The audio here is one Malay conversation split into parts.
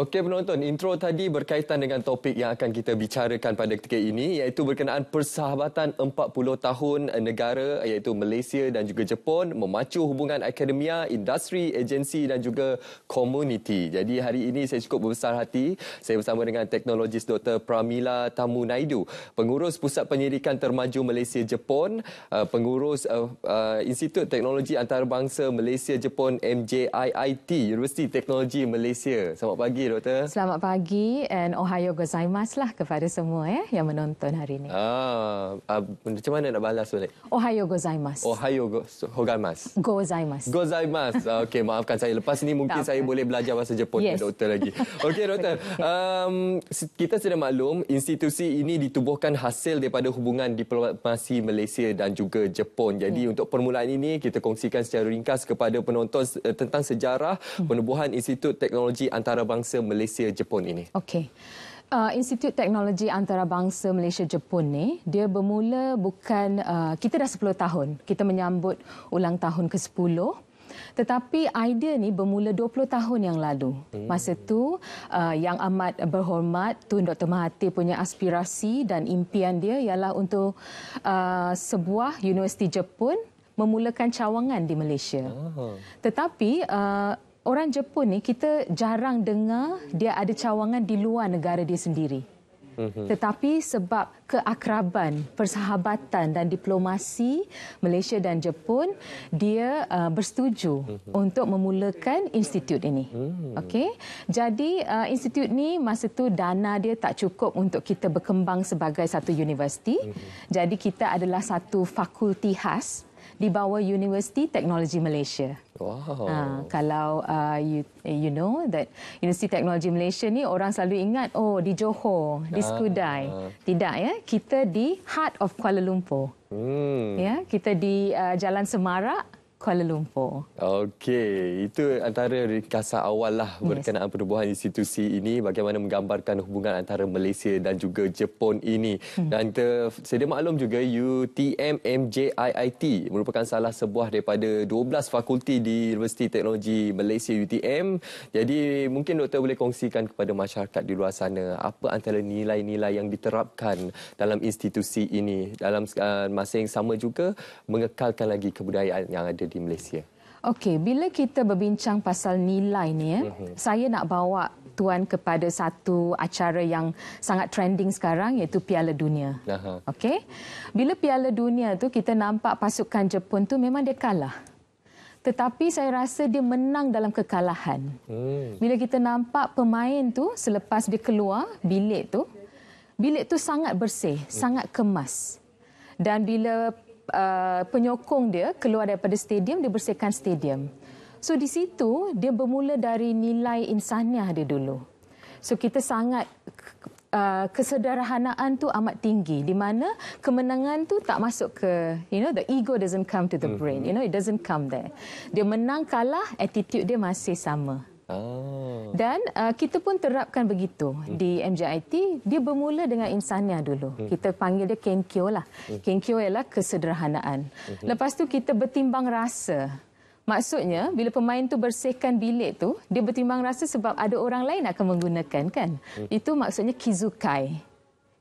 Okey penonton, intro tadi berkaitan dengan topik yang akan kita bicarakan pada ketika ini iaitu berkenaan persahabatan 40 tahun negara iaitu Malaysia dan juga Jepun memacu hubungan akademia, industri, agensi dan juga komuniti. Jadi hari ini saya cukup berbesar hati saya bersama dengan teknologis Dr. Pramila Tamu Naidu, pengurus Pusat penyelidikan Termaju Malaysia Jepun, eh, pengurus eh, eh, Institut Teknologi Antarabangsa Malaysia Jepun MJIIT, Universiti Teknologi Malaysia. Selamat pagi doktor. Selamat pagi and ohayo gozaimasu lah kepada semua eh yang menonton hari ini. Ah, uh, macam mana nak balas balik? Ohayo gozaimasu. Ohayo gozaimasu. Gozaimasu. Gozaimasu. Ah, okey, maafkan saya. Lepas ini mungkin tak saya apa. boleh belajar bahasa Jepun yes. doktor lagi. Okey, doktor. okay. Um, kita sudah maklum institusi ini ditubuhkan hasil daripada hubungan diplomasi Malaysia dan juga Jepun. Jadi yeah. untuk permulaan ini kita kongsikan secara ringkas kepada penonton eh, tentang sejarah hmm. penubuhan Institut Teknologi Antarabangsa Malaysia Jepun ini. Okey. Uh, Institut Teknologi Antarabangsa Malaysia Jepun ni dia bermula bukan uh, kita dah 10 tahun. Kita menyambut ulang tahun ke-10. Tetapi idea ni bermula 20 tahun yang lalu. Hmm. Masa tu uh, yang amat berhormat Tun Dr Mahathir punya aspirasi dan impian dia ialah untuk uh, sebuah universiti Jepun memulakan cawangan di Malaysia. Ah. Tetapi uh, orang Jepun ni kita jarang dengar dia ada cawangan di luar negara dia sendiri. Mhm. Tetapi sebab keakraban, persahabatan dan diplomasi Malaysia dan Jepun, dia uh, bersetuju mhm. untuk memulakan institut ini. Hmm. Okay? Jadi uh, institut ni masa tu dana dia tak cukup untuk kita berkembang sebagai satu universiti. Mhm. Jadi kita adalah satu fakulti khas di bawah Universiti Teknologi Malaysia. Wow. Uh, kalau uh, you you know that Universiti Teknologi Malaysia ni orang selalu ingat oh di Johor, di ah. Skudai. Uh, uh. Tidak ya, kita di heart of Kuala Lumpur. Hmm. Ya, kita di uh, Jalan Semarak. Kuala Lumpur. Okey, itu antara ringkasan awal lah berkenaan perubahan institusi ini bagaimana menggambarkan hubungan antara Malaysia dan juga Jepun ini. Hmm. Dan ter, sedia maklum juga UTM MJIIT merupakan salah sebuah daripada 12 fakulti di Universiti Teknologi Malaysia UTM. Jadi mungkin doktor boleh kongsikan kepada masyarakat di luar sana apa antara nilai-nilai yang diterapkan dalam institusi ini dalam eh, masa yang sama juga mengekalkan lagi kebudayaan yang ada di Malaysia. Okey, bila kita berbincang pasal nilai ni, ya, mm -hmm. saya nak bawa tuan kepada satu acara yang sangat trending sekarang iaitu Piala Dunia. Okey. Bila Piala Dunia tu kita nampak pasukan Jepun tu memang dia kalah. Tetapi saya rasa dia menang dalam kekalahan. Hmm. Bila kita nampak pemain tu selepas dia keluar bilik tu, bilik tu sangat bersih, hmm. sangat kemas. Dan bila Uh, penyokong dia keluar daripada stadium, dia bersihkan stadium. So di situ dia bermula dari nilai insaniah dia dulu. So kita sangat uh, kesederhanaan tu amat tinggi di mana kemenangan tu tak masuk ke you know the ego doesn't come to the brain mm-hmm. you know it doesn't come there. Dia menang kalah attitude dia masih sama. Ah. Dan uh, kita pun terapkan begitu hmm. di MJIT. Dia bermula dengan insania dulu. Hmm. Kita panggil dia kenkyo lah. Hmm. Kenkyo ialah kesederhanaan. Hmm. Lepas tu kita bertimbang rasa. Maksudnya bila pemain tu bersihkan bilik tu, dia bertimbang rasa sebab ada orang lain akan menggunakan kan. Hmm. Itu maksudnya kizukai. Hmm.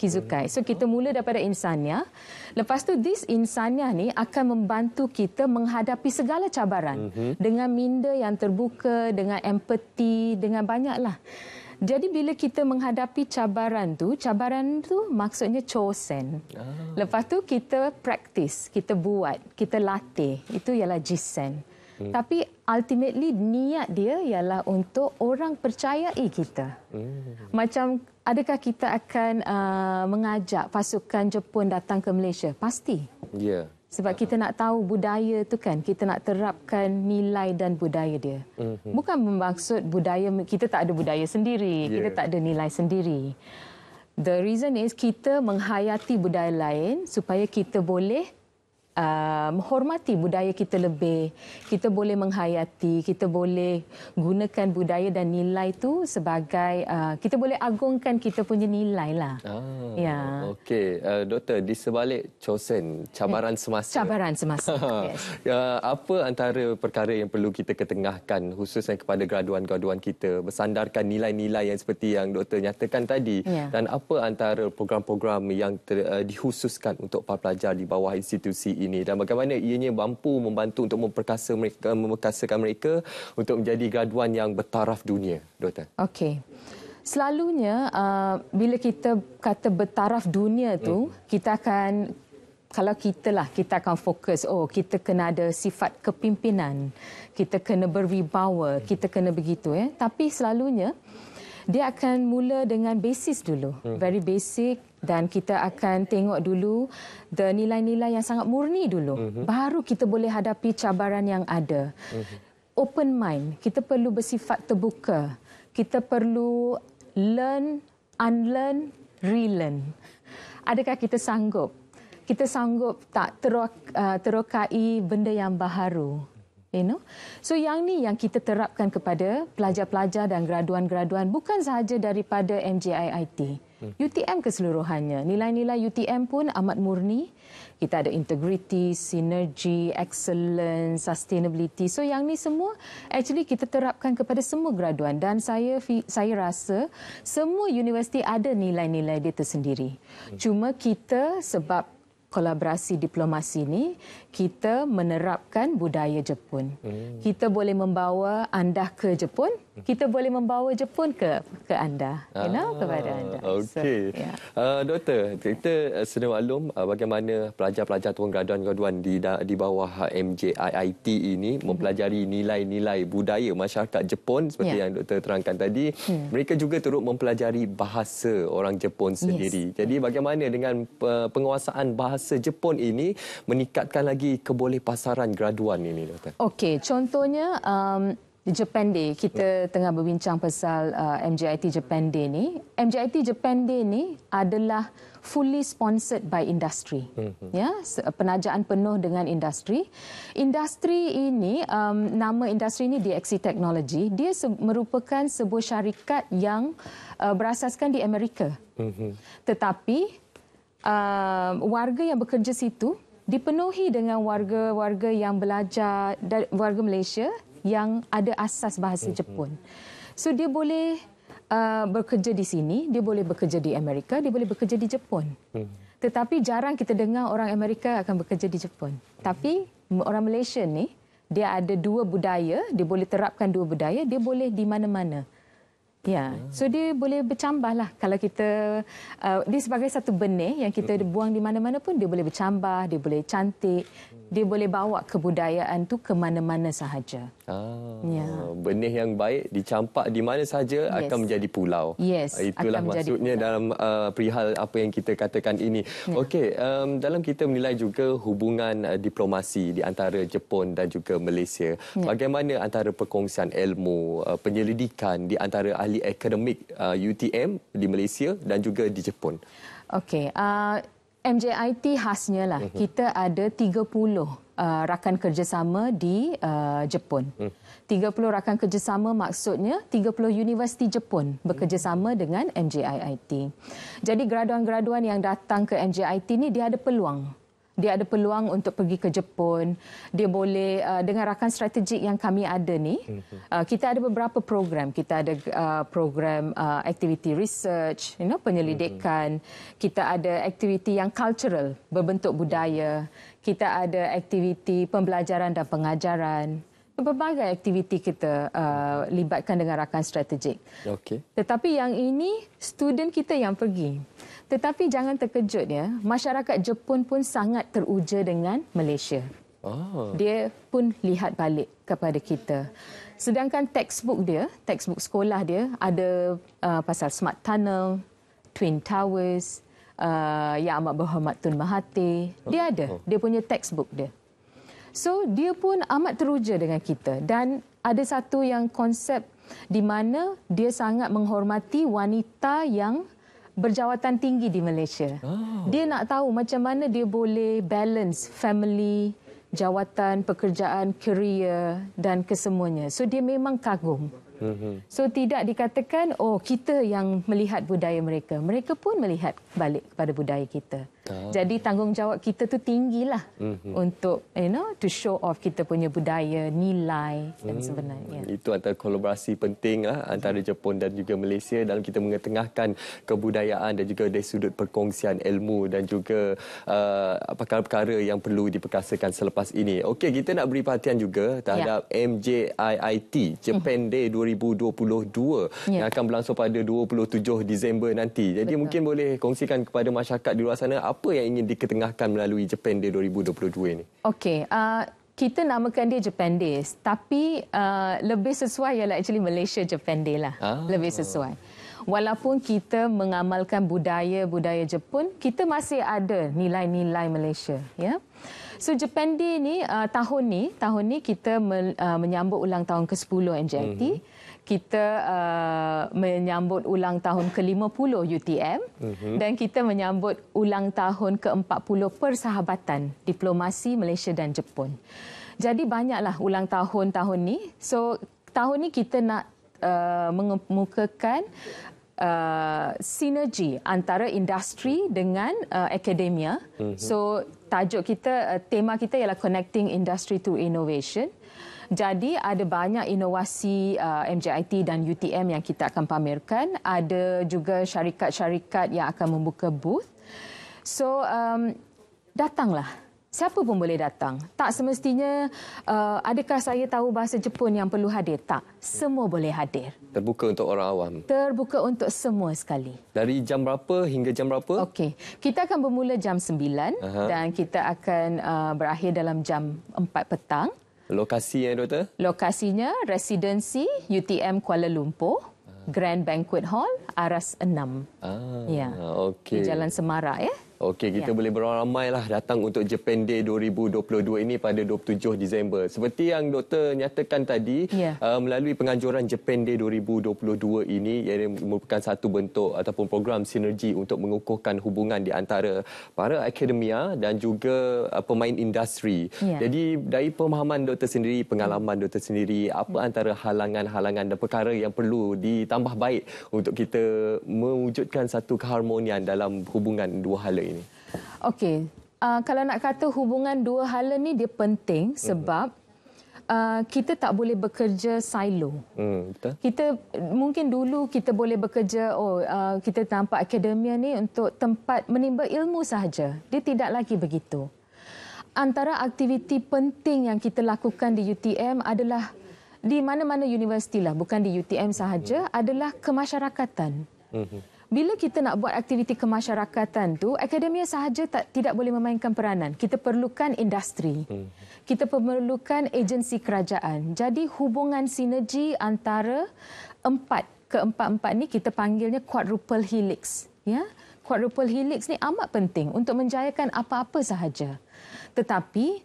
Kizukai. So kita mula daripada insannya. Lepas tu this insannya ni akan membantu kita menghadapi segala cabaran mm-hmm. dengan minda yang terbuka, dengan empathy, dengan banyaklah. Jadi bila kita menghadapi cabaran tu, cabaran tu maksudnya chosen. Ah. Lepas tu kita praktis, kita buat, kita latih. Itu ialah jisen hmm. tapi ultimately niat dia ialah untuk orang percayai kita. Hmm. Macam adakah kita akan uh, mengajak pasukan Jepun datang ke Malaysia? Pasti. Ya. Yeah. Sebab kita nak tahu budaya tu kan, kita nak terapkan nilai dan budaya dia. Hmm. Bukan bermaksud budaya kita tak ada budaya sendiri, yeah. kita tak ada nilai sendiri. The reason is kita menghayati budaya lain supaya kita boleh Uh, menghormati budaya kita lebih. Kita boleh menghayati, kita boleh gunakan budaya dan nilai itu sebagai uh, kita boleh agungkan kita punya nilai lah. Ah, ya. Okey, uh, doktor di sebalik Chosen, cabaran ya. semasa. Cabaran semasa. yes. uh, apa antara perkara yang perlu kita ketengahkan khususnya kepada graduan-graduan kita bersandarkan nilai-nilai yang seperti yang doktor nyatakan tadi ya. dan apa antara program-program yang ter, uh, dihususkan untuk para pelajar di bawah institusi ini? ini dan bagaimana ianya mampu membantu untuk memperkasa mereka, memperkasakan mereka untuk menjadi graduan yang bertaraf dunia, Doktor. Okey. Selalunya uh, bila kita kata bertaraf dunia tu, hmm. kita akan kalau kita lah kita akan fokus oh kita kena ada sifat kepimpinan kita kena berwibawa hmm. kita kena begitu ya eh? tapi selalunya uh, dia akan mula dengan basis dulu hmm. very basic dan kita akan tengok dulu the nilai-nilai yang sangat murni dulu hmm. baru kita boleh hadapi cabaran yang ada hmm. open mind kita perlu bersifat terbuka kita perlu learn unlearn relearn adakah kita sanggup kita sanggup tak uh, terokai benda yang baharu you know so yang ni yang kita terapkan kepada pelajar-pelajar dan graduan-graduan bukan sahaja daripada MGIIT UTM hmm. keseluruhannya nilai-nilai UTM pun amat murni kita ada integrity synergy excellence sustainability so yang ni semua actually kita terapkan kepada semua graduan dan saya saya rasa semua universiti ada nilai-nilai dia tersendiri hmm. cuma kita sebab kolaborasi diplomasi ini, kita menerapkan budaya Jepun. Hmm. Kita boleh membawa anda ke Jepun, kita boleh membawa Jepun ke ke anda, you know, ah, kepada anda. Okey. So, ya. yeah. uh, doktor, kita eh, sedang maklum uh, bagaimana pelajar-pelajar tuan graduan-graduan di di bawah MJIIT ini hmm. mempelajari nilai-nilai budaya masyarakat Jepun seperti yeah. yang doktor terangkan tadi. Yeah. Hmm. Mereka juga turut mempelajari bahasa orang Jepun sendiri. Yes. Jadi hmm. bagaimana dengan uh, penguasaan bahasa Jepun ini meningkatkan lagi kebolehpasaran graduan ini, doktor? Okey, contohnya um, Japan Day kita uh. tengah berbincang pasal uh, MGIT Japan Day ni. MJIT Japan Day ni adalah fully sponsored by industry. Uh-huh. Ya, penajaan penuh dengan industri. Industri ini um, nama industri ini DXC Technology, dia se- merupakan sebuah syarikat yang uh, berasaskan di Amerika. Uh-huh. Tetapi uh, warga yang bekerja situ dipenuhi dengan warga-warga yang belajar warga Malaysia yang ada asas bahasa mm-hmm. Jepun. So dia boleh uh, bekerja di sini, dia boleh bekerja di Amerika, dia boleh bekerja di Jepun. Mm-hmm. Tetapi jarang kita dengar orang Amerika akan bekerja di Jepun. Mm-hmm. Tapi orang Malaysia ni dia ada dua budaya, dia boleh terapkan dua budaya, dia boleh di mana-mana. Ya, ah. so dia boleh bercambah lah. Kalau kita uh, dia sebagai satu benih yang kita hmm. buang di mana-mana pun dia boleh bercambah, dia boleh cantik, dia boleh bawa kebudayaan tu ke mana-mana sahaja. Ah, ya. benih yang baik dicampak di mana sahaja yes. akan menjadi pulau. Yes, ah, itulah akan maksudnya pulau. dalam uh, perihal apa yang kita katakan ini. Ya. Okey, um, dalam kita menilai juga hubungan uh, diplomasi di antara Jepun dan juga Malaysia. Ya. Bagaimana antara perkongsian ilmu, uh, penyelidikan di antara ahli akademik uh, UTM di Malaysia dan juga di Jepun? Okey, uh, MJIT khasnya lah uh-huh. kita ada 30 uh, rakan kerjasama di uh, Jepun. Hmm. Uh. 30 rakan kerjasama maksudnya 30 universiti Jepun bekerjasama hmm. dengan MJIT. Jadi graduan-graduan yang datang ke MJIT ni dia ada peluang dia ada peluang untuk pergi ke Jepun. Dia boleh uh, dengan rakan strategik yang kami ada ni. Mhm. Uh, kita ada beberapa program. Kita ada uh, program uh, activity research, you know, penyelidikan. Mhm. Kita ada aktiviti yang cultural berbentuk budaya. Kita ada aktiviti pembelajaran dan pengajaran berbagai aktiviti kita uh, libatkan dengan rakan strategik. Okey. Tetapi yang ini student kita yang pergi. Tetapi jangan terkejut ya, masyarakat Jepun pun sangat teruja dengan Malaysia. Oh. Dia pun lihat balik kepada kita. Sedangkan textbook dia, textbook sekolah dia ada uh, pasal smart tunnel, twin towers, uh, yang amat berhormat Tun Mahathir, dia oh. ada. Dia punya textbook dia. So dia pun amat teruja dengan kita dan ada satu yang konsep di mana dia sangat menghormati wanita yang berjawatan tinggi di Malaysia. Oh. Dia nak tahu macam mana dia boleh balance family, jawatan, pekerjaan, career dan kesemuanya. So dia memang kagum. Mm-hmm. So tidak dikatakan oh kita yang melihat budaya mereka. Mereka pun melihat balik kepada budaya kita. Ah. Jadi tanggungjawab kita tu tinggilah mm-hmm. untuk you know to show off kita punya budaya, nilai dan mm. sebenarnya. Itu antara kolaborasi penting lah antara mm. Jepun dan juga Malaysia dalam kita mengetengahkan kebudayaan dan juga dari sudut perkongsian ilmu dan juga uh, perkara-perkara yang perlu diperkasakan selepas ini. Okey, kita nak beri perhatian juga terhadap yeah. MJIIT Japan mm. Day 2020 2022 ya. yang akan berlangsung pada 27 Disember nanti. Jadi Betul. mungkin boleh kongsikan kepada masyarakat di luar sana apa yang ingin diketengahkan melalui Japan Day 2022 ini. Okey, uh, kita namakan dia Japan Day tapi uh, lebih sesuai ialah actually Malaysia Japan Day lah. Ah. Lebih sesuai. Walaupun kita mengamalkan budaya-budaya Jepun, kita masih ada nilai-nilai Malaysia, ya. Yeah? So Japan Day ni uh, tahun ni, tahun ni kita me, uh, menyambut ulang tahun ke-10 eh, NJIT. Mm-hmm. Kita uh, menyambut ulang tahun ke-50 UTM mm-hmm. dan kita menyambut ulang tahun ke-40 persahabatan diplomasi Malaysia dan Jepun. Jadi banyaklah ulang tahun tahun ni. So tahun ni kita nak uh, mengemukakan Uh, sinergi antara industri dengan uh, akademia. Uh-huh. So tajuk kita, eh, tema kita ialah connecting industry to innovation. Jadi ada banyak inovasi uh, eh, MJIT dan UTM yang kita akan pamerkan. Ada juga syarikat-syarikat yang akan membuka booth. So um, datanglah siapa pun boleh datang. Tak semestinya uh, adakah saya tahu bahasa Jepun yang perlu hadir? Tak. Semua boleh hadir. Terbuka untuk orang awam. Terbuka untuk semua sekali. Dari jam berapa hingga jam berapa? Okey. Kita akan bermula jam 9 Aha. dan kita akan uh, berakhir dalam jam 4 petang. Lokasi ya, Doktor? Lokasinya Residency UTM Kuala Lumpur. Ah. Grand Banquet Hall, Aras 6. Ah, ya. okay. Di Jalan Semarak. Ya. Okey, kita yeah. boleh beramai lah datang untuk Japan Day 2022 ini pada 27 Disember. Seperti yang doktor nyatakan tadi, yeah. uh, melalui penganjuran Japan Day 2022 ini, ia merupakan satu bentuk ataupun program sinergi untuk mengukuhkan hubungan di antara para akademia dan juga uh, pemain industri. Yeah. Jadi, dari pemahaman doktor sendiri, pengalaman hmm. doktor sendiri, apa yeah. Hmm. antara halangan-halangan dan perkara yang perlu ditambah baik untuk kita mewujudkan satu keharmonian dalam hubungan dua hal ini? ini. Okey. Uh, kalau nak kata hubungan dua hala ni dia penting sebab uh, kita tak boleh bekerja silo. Hmm, betul. Kita mungkin dulu kita boleh bekerja oh uh, kita tampak akademia ni untuk tempat menimba ilmu sahaja. Dia tidak lagi begitu. Antara aktiviti penting yang kita lakukan di UTM adalah di mana-mana universiti lah, bukan di UTM sahaja, hmm. adalah kemasyarakatan. Hmm. hmm bila kita nak buat aktiviti kemasyarakatan tu akademia sahaja tak tidak boleh memainkan peranan kita perlukan industri hmm. kita perlukan agensi kerajaan jadi hubungan sinergi antara empat keempat-empat ni kita panggilnya quadruple helix ya quadruple helix ni amat penting untuk menjayakan apa-apa sahaja tetapi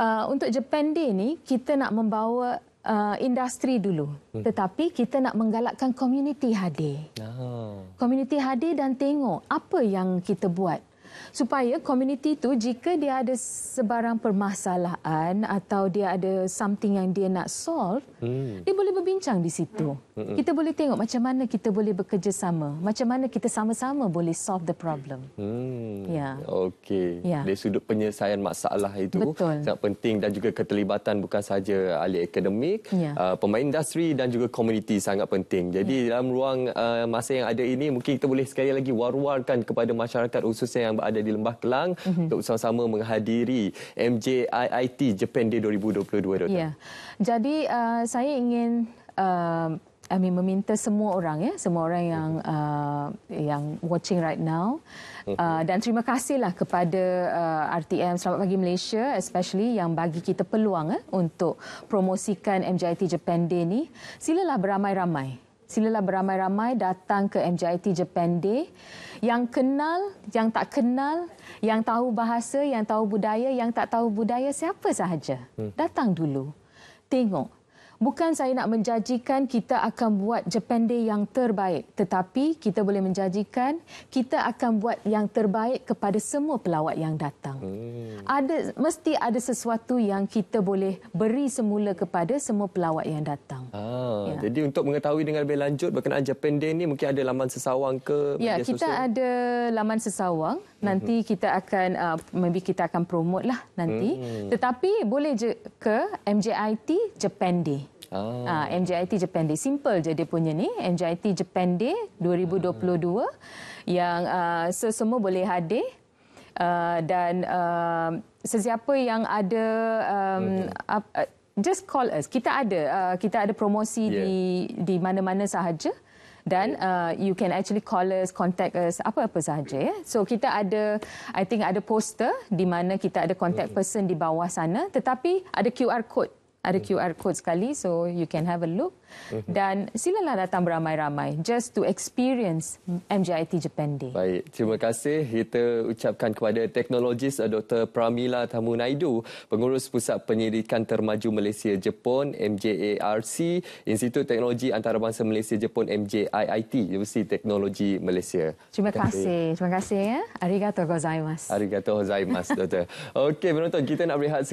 uh, untuk Japan Day ni kita nak membawa uh, industri dulu. Hmm. Tetapi kita nak menggalakkan komuniti hadir. Ah. Komuniti oh. hadir dan tengok apa yang kita buat supaya komuniti itu jika dia ada sebarang permasalahan atau dia ada something yang dia nak solve hmm. dia boleh berbincang di situ hmm. kita boleh tengok macam mana kita boleh bekerjasama macam mana kita sama-sama boleh solve the problem hmm. ya okey ya. dari sudut penyelesaian masalah itu Betul. sangat penting dan juga keterlibatan bukan saja ahli akademik ya. uh, pemain industri dan juga komuniti sangat penting jadi ya. dalam ruang uh, masa yang ada ini mungkin kita boleh sekali lagi war-warkan kepada masyarakat khususnya yang ada di Lembah Kelang mm-hmm. untuk sama-sama menghadiri MJIIT Japan Day 2022. Ya. Jadi uh, saya ingin uh, I mean, meminta semua orang ya, semua orang yang mhm. uh, yang watching right now mhm. Uh, dan terima kasihlah kepada uh, RTM Selamat Pagi Malaysia especially yang bagi kita peluang eh, untuk promosikan MJIT Japan Day ni. Silalah beramai-ramai. Silalah beramai-ramai datang ke MJIT Japan Day yang kenal, yang tak kenal, yang tahu bahasa, yang tahu budaya, yang tak tahu budaya siapa sahaja. Hmm. Datang dulu. Tengok, Bukan saya nak menjanjikan kita akan buat Japan Day yang terbaik, tetapi kita boleh menjanjikan kita akan buat yang terbaik kepada semua pelawat yang datang. Hmm. Ada mesti ada sesuatu yang kita boleh beri semula kepada semua pelawat yang datang. Ah, ya. jadi untuk mengetahui dengan lebih lanjut berkenaan Japan Day ni mungkin ada laman sesawang ke ya, media sosial. Ya, kita sosial? ada laman sesawang nanti mm-hmm. kita akan uh, maybe kita akan promote lah nanti mm-hmm. tetapi boleh je ke MJIT Japan Day ah uh, ah, MJIT Japan Day simple je dia punya ni MJIT Japan Day 2022 mm yang uh, so semua boleh hadir Uh, dan uh, sesiapa yang ada um, mm-hmm. uh, just call us kita ada uh, kita ada promosi yeah. di di mana-mana sahaja uh, dan uh, you can actually call us contact us apa-apa sahaja ya. So kita ada I think ada poster di mana kita ada contact hmm. person di bawah sana tetapi ada QR code ada hmm. QR code sekali so you can have a look hmm. dan silalah datang beramai-ramai just to experience MJIT Japan Day. Baik, terima kasih kita ucapkan kepada teknologis eh, Dr. Pramila Tamunaidu, pengurus Pusat Penyelidikan Termaju Malaysia Jepun MJARC, Institut Teknologi Antarabangsa Malaysia Jepun MJIT, Universiti Teknologi Malaysia. Terima kasih. Terima kasih ya. Arigato gozaimasu. Arigato gozaimasu, Dr. Okey, penonton kita nak berehat sekejap.